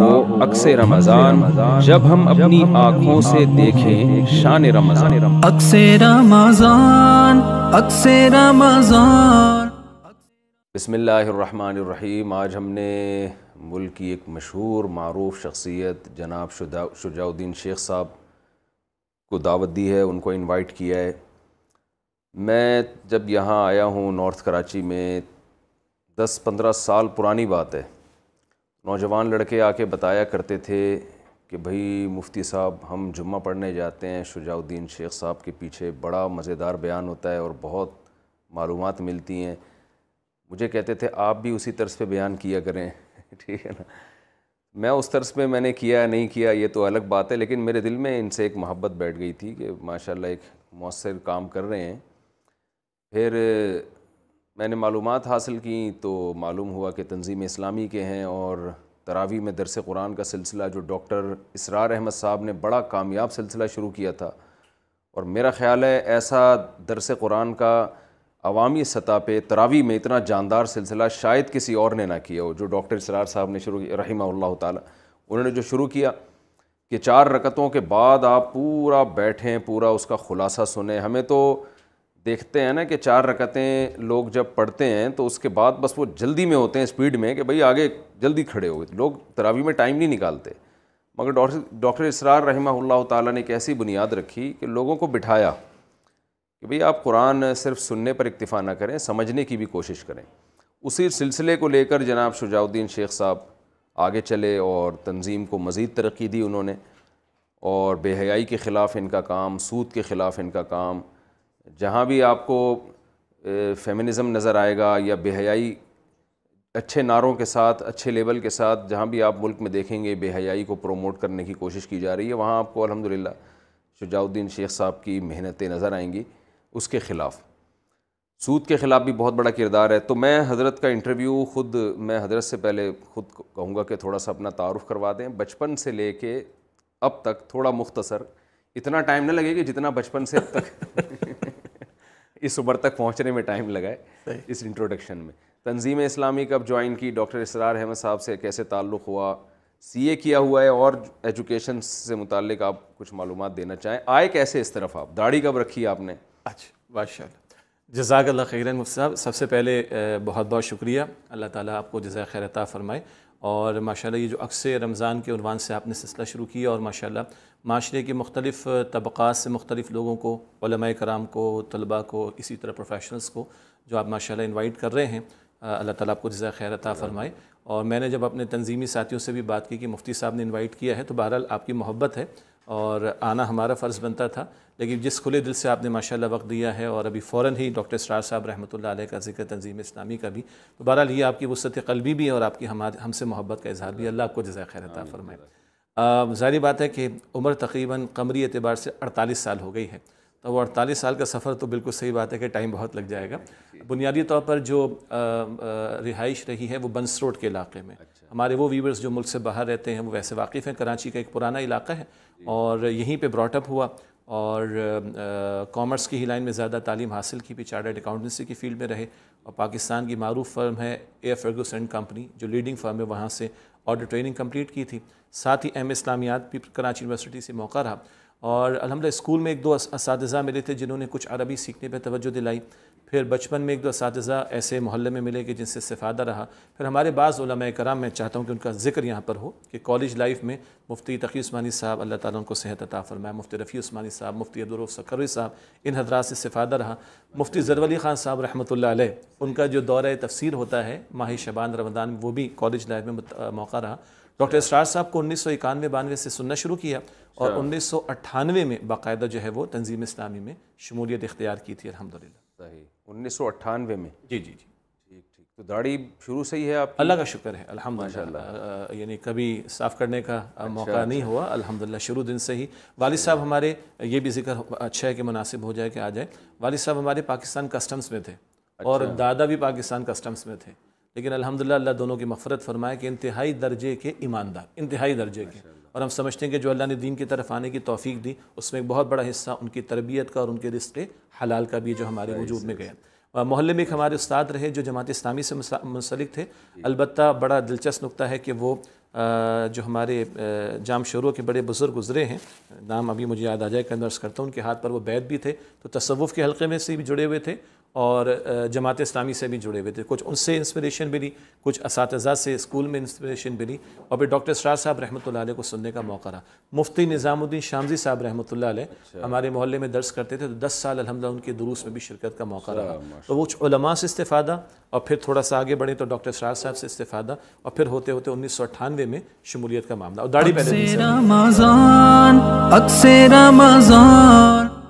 हो अक्सर रमजान जब हम अपनी आँखों से देखें शान रमजान अक्सर रमजान अक्सर रमजान बसमीम आज हमने मुल्क की एक मशहूर मरूफ शख्सियत जनाब शुजाउद्दीन शेख साहब को दावत दी है उनको इनवाइट किया है मैं जब यहाँ आया हूँ नॉर्थ कराची में दस पंद्रह साल पुरानी बात है नौजवान लड़के आके बताया करते थे कि भई मुफ्ती साहब हम जुम्मा पढ़ने जाते हैं शुजाउद्दीन शेख साहब के पीछे बड़ा मज़ेदार बयान होता है और बहुत मालूम मिलती हैं मुझे कहते थे आप भी उसी तर्ज पे बयान किया करें ठीक है ना मैं उस तर्ज पर मैंने किया नहीं किया ये तो अलग बात है लेकिन मेरे दिल में इनसे एक मोहब्बत बैठ गई थी कि माशाल्लाह एक मौसर काम कर रहे हैं फिर मैंने मालूम हासिल की तो मालूम हुआ कि तंजीम इस्लामी के हैं और तरावी में दरस कुरान का सिलसिला जो डॉक्टर इसरार अहमद साहब ने बड़ा कामयाब सिलसिला शुरू किया था और मेरा ख़्याल है ऐसा दरस कुरान का अवामी सतह पर तरावी में इतना जानदार सिलसिला शायद किसी और ने ना किया हो जो डॉक्टर इसरार साहब ने शुरू किया रही तुमने जो शुरू किया कि चार रकतों के बाद आप पूरा बैठें पूरा उसका ख़ुलासा सुने हमें तो देखते हैं ना कि चार रकतें लोग जब पढ़ते हैं तो उसके बाद बस वो जल्दी में होते हैं स्पीड में कि भाई आगे जल्दी खड़े हो लोग तरावी में टाइम नहीं निकालते मगर डॉक्टर डॉक्टर इसरार रहमा ताली ने एक ऐसी बुनियाद रखी कि लोगों को बिठाया कि भाई आप कुरान सिर्फ सुनने पर इतफ़ा ना करें समझने की भी कोशिश करें उसी सिलसिले को लेकर जनाब शुजाउद्दीन शेख साहब आगे चले और तंजीम को मज़ीद तरक्की दी उन्होंने और बेहयाई के ख़िलाफ़ इनका काम सूद के ख़िलाफ़ इनका काम जहाँ भी आपको फेमिनिज़म नज़र आएगा या बेहयाई अच्छे नारों के साथ अच्छे लेवल के साथ जहाँ भी आप मुल्क में देखेंगे बेहयाई को प्रोमोट करने की कोशिश की जा रही है वहाँ आपको अलहमदिल्ला शुजाउद्दीन शेख साहब की मेहनतें नज़र आएंगी उसके ख़िलाफ़ सूद के ख़िलाफ़ भी बहुत बड़ा किरदार है तो मैं हज़रत का इंटरव्यू ख़ुद मैं हज़रत से पहले ख़ुद कहूँगा कि थोड़ा सा अपना तारफ़ करवा दें बचपन से ले के अब तक थोड़ा मुख्तसर इतना टाइम ना लगेगा जितना बचपन से अब तक इस उम्र तक पहुँचने में टाइम लगा है इस इंट्रोडक्शन में तंजीम इस्लामी कब ज्वाइन की डॉक्टर इसरार अहमद साहब से कैसे ताल्लुक़ हुआ सीए किया हुआ है और एजुकेशन से मुतक आप कुछ मालूम देना चाहें आए कैसे इस तरफ आप दाढ़ी कब रखी आपने अच्छा माशा जजाक खैरन मुफ्त साहब सबसे पहले बहुत बहुत शुक्रिया अल्लाह ताला आपको जजा खैरता फ़रमाए और माशाल्लाह ये जो अक्स रमज़ान के उनवान से आपने सिलसिला शुरू किया और माशाल्लाह माशरे के मुख्तलिफ़ तबक़ात से मुख्तलिफ़ लोगों को कराम को तलबा को इसी तरह प्रोफेशनल्स को जो आप माशाल्लाह इनवाइट कर रहे हैं अल्लाह ताला आपको जजा खैर अता फरमाए और मैंने जब अपने तंजीमी साथियों से भी बात की कि मुफ्ती साहब ने इनवाइट किया है तो बहरहाल आपकी मोहब्बत है और आना हमारा फ़र्ज़ बनता था लेकिन जिस खुले दिल से आपने माशाल्लाह वक्त दिया है और अभी फ़ौर ही डॉक्टर सरार साहब रहमत ला का जिक्र तंजीम इस्लामी का भी तो बहरहाल ये आपकी वसत कलबी भी है और आपकी हमारे हमसे मोहब्बत का इजहार भी अल्लाह आपको जजा खैर अता फरमाए ज़ाहिर बात है कि उम्र तकरीबन कमरी एतबार से अड़तालीस साल हो गई है तो वो अड़तालीस साल का सफ़र तो बिल्कुल सही बात है कि टाइम बहुत लग जाएगा बुनियादी तौर पर जो रिहाइश रही है वो बंस रोड के इलाके में अच्छा। हमारे वो वीवर्स जो मुल्क से बाहर रहते हैं वो वैसे वाकिफ़ हैं कराची का एक पुराना इलाका है और यहीं पर ब्रॉटअप हुआ और कॉमर्स की ही लाइन में ज़्यादा तालीम हासिल की भी चार्टर्ड अकाउंटेंसी की फील्ड में रहे और पाकिस्तान की मरूफ फर्म है एयर फर्गूस एंड कंपनी जो लीडिंग फर्म है वहाँ से ऑडिट ट्रेनिंग कम्प्लीट की थी साथ ही एम इस्लामियात भी कराची यूनिवर्सिटी से मौका रहा और अलहमद स्कूल में एक दो इस मिले थे जिन्होंने कुछ अरबी सीखने पर तोज्जो दिलाई फिर बचपन में एक दो ऐसे मोहल्ले में मिले कि जिनसे इस्तादा रहा फिर हमारे बाज़ कराम मैं चाहता हूँ कि उनका जिक्र यहाँ पर हो कि कॉलेज लाइफ में मुफ्ती तकी उस्मानी साहब अल्लाह ताला उनको सेहत अता फरमाया मुफ्ती रफ़ी उस्मानी साहब मुफ्ती अब्दुलरफ सकरवी साहब इन हजरात से इस्तादा रहा मुफ्ती जरवली ख़ान साहब रहमत उनका जो दौर तफसर होता है माह शबान रमदान वो भी कॉलेज लाइफ में मौका रहा डॉक्टर इसरार साहब को उन्नीस सौ इक्यानवे बानवे से सुनना शुरू किया और अच्छा। उन्नीस सौ अट्ठानवे में बाकायदा जो है वो तंजीम इस्लामी में शमूलियत इख्तियार की थी अलहमदिल्ला सही उन्नीस सौ अट्ठानवे में जी जी जी ठीक ठीक तो दाढ़ी शुरू से ही है आप अल्लाह का शुक्र है अल्हम्दुलिल्लाह यानी कभी साफ़ करने का अच्छा, मौका अच्छा। नहीं हुआ अल्हम्दुलिल्लाह शुरू दिन से ही वालिद अच्छा। साहब हमारे ये भी जिक्र अच्छा है कि मुनासिब हो जाए कि आ जाए वालिद साहब हमारे पाकिस्तान कस्टम्स में थे और अच्छा। दादा भी पाकिस्तान कस्टम्स में थे लेकिन अल्हम्दुलिल्लाह अल्लाह दोनों की मफरत फरमाए कि इंतहाई दर्जे के ईमानदार इंतहाई दर्जे के और हम समझते हैं कि जो अल्लाह ने दीन की तरफ आने की तोफ़ी दी उसमें एक बहुत बड़ा हिस्सा उनकी तरबियत का और उनके रिश्ते हलाल का भी जो हमारे वजूद में गया मोहल्ले में एक हमारे उस्ताद रहे जो जमात इस्लामी से मुंसलिक थे अलबत् बड़ा दिलचस्प नुकता है कि वो जो हमारे जाम शोरों के बड़े बुज़ुर्ग गुजरे हैं नाम अभी मुझे याद आ जाए कन्वर्स करता हूँ उनके हाथ पर वो बैद भी थे तो तसवुफ़ के हलक़े में से भी जुड़े हुए थे और जमात इस्लामी से भी जुड़े हुए थे कुछ उनसे इंस्पिरेशन मिली कुछ इस से स्कूल में इंस्पिरेशन मिली और फिर डॉक्टर स्टार साहब रहमत को सुनने का मौका रहा मुफ्ती निज़ामुद्दीन शामजी साहब रहमत अच्छा। हमारे मोहल्ले में दर्ज करते थे तो दस साल अलहमद उनके दुरूस में भी शिरकत का मौका रहा तो वो उलमा से इस्तादा और फिर थोड़ा सा आगे बढ़े तो डॉक्टर स्टार साहब से इस्तादा और फिर होते होते उन्नीस सौ अट्ठानवे में शमूलियत का मामला और दाढ़ी पहले